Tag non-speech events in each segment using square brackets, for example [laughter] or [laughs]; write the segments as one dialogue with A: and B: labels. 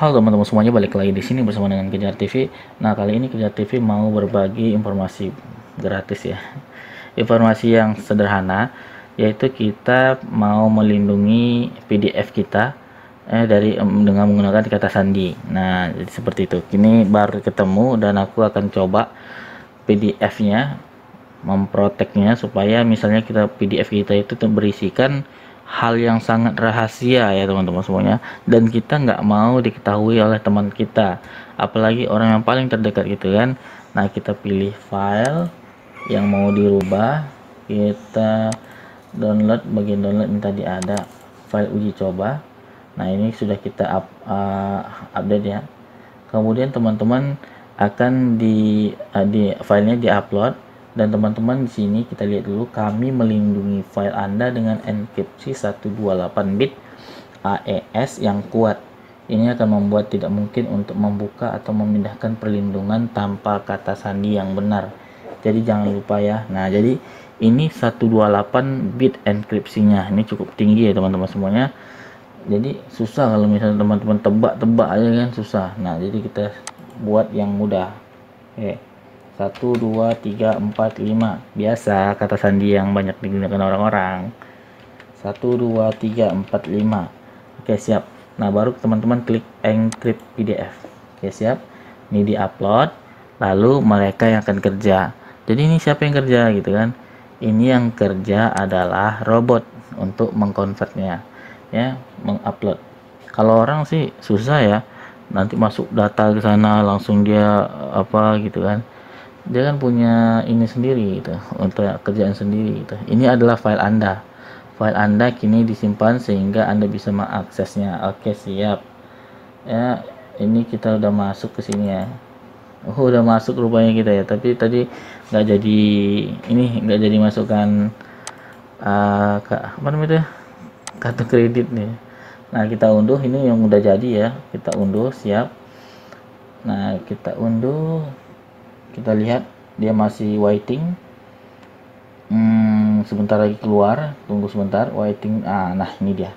A: Halo teman-teman semuanya balik lagi di sini bersama dengan Kejar TV. Nah kali ini Kejar TV mau berbagi informasi gratis ya, [laughs] informasi yang sederhana yaitu kita mau melindungi PDF kita eh, dari dengan menggunakan kata sandi. Nah jadi seperti itu. Kini baru ketemu dan aku akan coba PDF-nya memproteknya supaya misalnya kita PDF kita itu berisikan hal yang sangat rahasia ya teman-teman semuanya dan kita nggak mau diketahui oleh teman kita apalagi orang yang paling terdekat gitu kan nah kita pilih file yang mau dirubah kita download bagian download yang tadi ada file uji coba nah ini sudah kita up, uh, update ya kemudian teman-teman akan di, uh, di filenya di upload dan teman-teman di sini kita lihat dulu kami melindungi file Anda dengan enkripsi 128 bit AES yang kuat. Ini akan membuat tidak mungkin untuk membuka atau memindahkan perlindungan tanpa kata sandi yang benar. Jadi jangan lupa ya. Nah, jadi ini 128 bit enkripsinya. Ini cukup tinggi ya teman-teman semuanya. Jadi susah kalau misalnya teman-teman tebak-tebak aja kan susah. Nah, jadi kita buat yang mudah. Oke. Okay. 1, 2, 3, 4, 5 biasa kata sandi yang banyak digunakan orang-orang 1, 2, 3, 4, 5 oke siap nah baru teman-teman klik encrypt pdf oke siap ini di upload lalu mereka yang akan kerja jadi ini siapa yang kerja gitu kan ini yang kerja adalah robot untuk mengkonvertnya ya mengupload kalau orang sih susah ya nanti masuk data ke sana langsung dia apa gitu kan dia kan punya ini sendiri itu untuk kerjaan sendiri itu ini adalah file anda file anda kini disimpan sehingga anda bisa mengaksesnya oke siap ya ini kita udah masuk ke sini ya oh, udah masuk rupanya kita ya tapi tadi nggak jadi ini nggak jadi masukkan uh, eh, ke apa namanya ya? kartu kredit nih nah kita unduh ini yang udah jadi ya kita unduh siap nah kita unduh kita lihat dia masih waiting hmm, sebentar lagi keluar tunggu sebentar waiting ah nah ini dia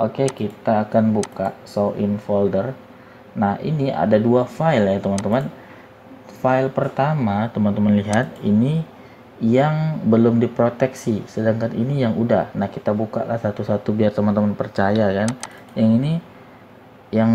A: oke kita akan buka so in folder nah ini ada dua file ya teman-teman file pertama teman-teman lihat ini yang belum diproteksi sedangkan ini yang udah nah kita buka lah satu-satu biar teman-teman percaya kan yang ini yang